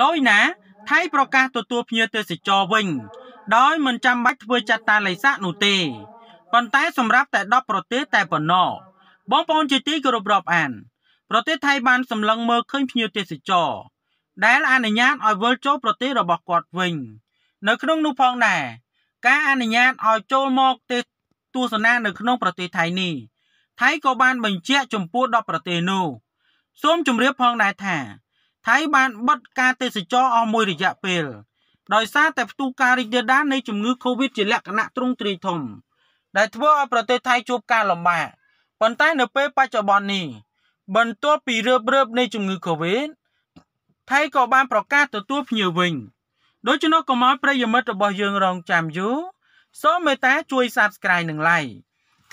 លុយណាថៃប្រកាសទទួលភ្ញៀវទេសចរវិញដោយមិនចាំបាច់ធ្វើចាត់តាល័យសាក់នោះទេប៉ុន្តែសម្រាប់តែ10ប្រទេសតែប៉ុណ្ណោះបងប្អូនជាទីគោរពរាប់អាន ប្រទេសថៃបានសម្លឹងមើលឃើញភ្ញៀវទេសចរដែលអនុញ្ញាតឲ្យវិលចូលប្រទេសរបស់គាត់វិញ នៅក្នុងនោះផងដែរការអនុញ្ញាតឲ្យចូលមកទេសទស្សនានៅក្នុងប្រទេសថៃនេះថៃក៏បានបញ្ជាក់ចំពោះ10ប្រទេសនោះសូមជម្រាបផងដែរថាហើយបានបិទការទេសចរអស់មួយរយៈពេល ដោយសារតែផ្ទុះការរីករាលដាលនៃជំងឺ Covid ជាលក្ខណៈទ្រង់ទ្រាយធំ ដែលធ្វើឲ្យប្រទេសថៃជួបការលំបាកប៉ុន្តែនៅពេលបច្ចុប្បន្ននេះ បន្ទាប់ពីរើបរើបនៃជំងឺ Covid ថៃក៏បានប្រកាសទទួលភ្ញៀវវិញដូច្នោះកុំឲ្យប្រិយមិត្តរបស់យើងរងចាំយូរសូមមេត្តាជួយ Subscribe និង Like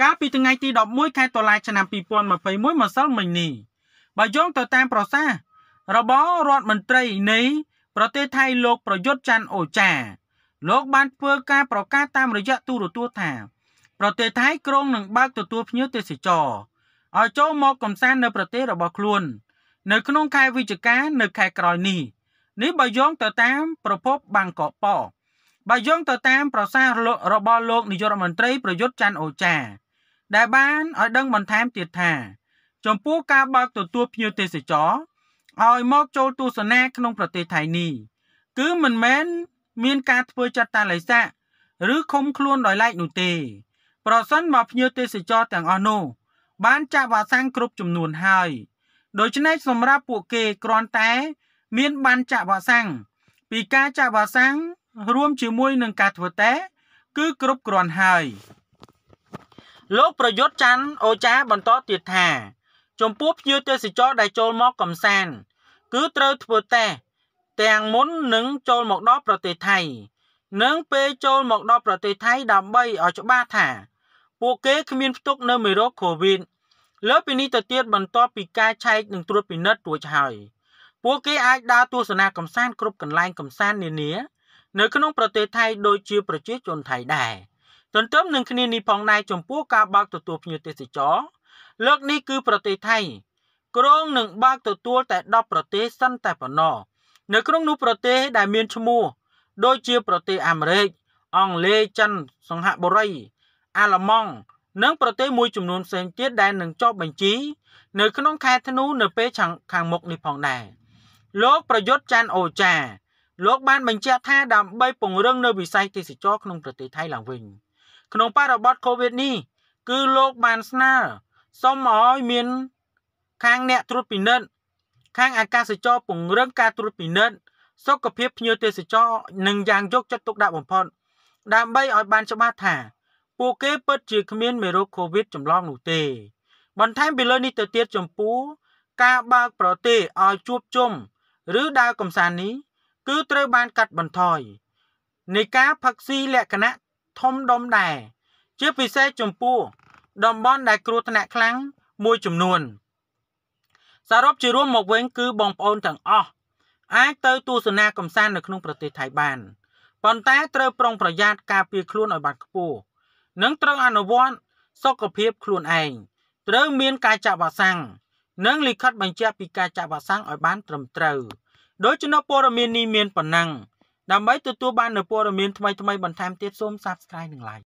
កាលពីថ្ងៃទី11ខែតុលាឆ្នាំ2021ម្សិលមិញនេះបើយោងទៅតាមប្រសាសន៍របស់រដ្ឋមន្ត្រីនៃប្រទេសថៃលោកប្រយុទ្ធច័ន្ទអូចា លោកបានធ្វើការប្រកាសតាមរយៈទូរទស្សន៍ថាប្រទេសថៃក្រុងនឹងបើកទទួលភ្ញៀវទេសចរឲ្យចូលមកកំសាន្តនៅ ប្រទេសរបស់ខ្លួននៅ ក្នុងខែវិច្ឆិកានៅខែក្រោយនេះនេះបើយោងទៅតាម ប្រភពបាងកកប៉ោបើយោងទៅតាម ប្រសាសន៍របស់លោកនាយករដ្ឋមន្ត្រីប្រយុទ្ធច័ន្ទអូចា ដែល បានឲ្យដឹងបន្ថែមទៀតថា ចំពោះការបើកទទួលភ្ញៀវទេសចរឲ្យមកចូលទស្សនាក្នុងប្រទេសថៃនេះ គឺមិនមែនមានការធ្វើចាត់តាល័យស័កឬឃុំខ្លួនដោយឡែកនោះទេ ប្រសិនបើភ្ញៀវទេសចរទាំងអស់នោះបានចាក់វ៉ាក់សាំងគ្រប់ចំនួនហើយ ដូច្នេះសម្រាប់ពួកគេគ្រាន់តែមាន បានចាក់វ៉ាក់សាំងពីការចាក់វ៉ាក់សាំងរួម ជាមួយ នឹងការធ្វើតេស្តគឺគ្រប់គ្រាន់ហើយលោកប្រយុទ្ធច័ន្ទអូចាបន្តទៀតថាចំពោះភ្ញៀវទេសចរដែលចូលមកកំសាន្តគឺត្រូវធ្វើតេស្តទាំងមុននឹងចូលមកដល់ប្រទេសថៃនិងពេលចូលមកដល់ប្រទេសថៃដើម្បីឲ្យច្បាស់ថាពួកគេ គ្មានផ្ទុកនៅមេរោគ COVID លើពីនេះទៅទៀតបន្ទាប់ពីការឆែកនិងត្រួតពិនិត្យរួចហើយ ពួកគេអាចដើរទស្សនាកំសាន្តគ្រប់កន្លែងកំសាន្តនានា នៅក្នុងប្រទេសថៃដូចជាប្រជា ជនថៃដែរទន្ទឹមនឹងគ្នានេះផងដែរចំពោះការបើកទទួលភ្ញៀវទេសចរលើកនេះគឺប្រទេសថៃក្រុងនឹងបើកទទួល តែ10ប្រទេសសិនតែប៉ុណ្ណោះនៅក្នុងនោះប្រទេសដែលមានឈ្មោះ ដូចជាប្រទេសអាមេរិកអង់គ្លេសចិនសង្ហបុរីអាល្លឺម៉ង់និងប្រទេសមួយចំនួនផ្សេងទៀតដែលនឹងចុះបញ្ជី នៅក្នុងខែធ្នូនៅពេលខាងមុខនេះផងដែរលោកប្រយុទ្ធច័ន្ទអូចាលោកបាន បញ្ជាក់ថាដើម្បីពង្រឹងនៅវិស័យទេសចរក្នុងប្រទេសថៃឡើងវិញក្នុងបរិបទ COVID នេះគឺលោកបានស្នើសូមឲ្យមានខាងអ្នកត្រួតពិនិត្យខាង អាកាសចរពង្រឹងការត្រួតពិនិត្យសុខភាពភ្ញៀវទេសចរនិងយ៉ាងយកចិត្តទុកដាក់បំផុត ដើម្បីឲ្យ បានច្បាស់ថា ពួកគេពិតជាគ្មានមេរោគ COVID ចម្លងនោះទេបន្ថែមពីលើនេះទៅទៀតចំពោះការបើកប្រទេសឲ្យជួបជុំឬដើរកំសាន្តនេះគឺត្រូវបានកាត់បន្ថយ នៃការផឹកស៊ីលក្ខណៈធំដុំដែរជាពិសេសចំពោះតំបន់ដែល គ្រោះថ្នាក់ខ្លាំងមួយចំនួនសរុបជារួមមកវិញគឺបងប្អូនទាំងអស់អាច ទៅទស្សនាកំសាន្តនៅក្នុងប្រទេសថៃបានប៉ុន្តែត្រូវប្រុងប្រយ័ត្នការពារខ្លួនឲ្យបានខ្ពស់និងត្រូវអនុវត្តសុខភាព ខ្លួនឯងត្រូវមាន ការចាក់វ៉ាក់សាំងនិងលិខិតបញ្ជាក់ពីការចាក់វ៉ាក់សាំងឲ្យបានត្រឹមត្រូវដូចជានៅព័ត៌មាននេះមានប៉ុណ្ណឹងដើម្បីទទួលបាននូវព័ត៌មានថ្មីៗបន្ថែមទៀតសូម Subscribe និង Like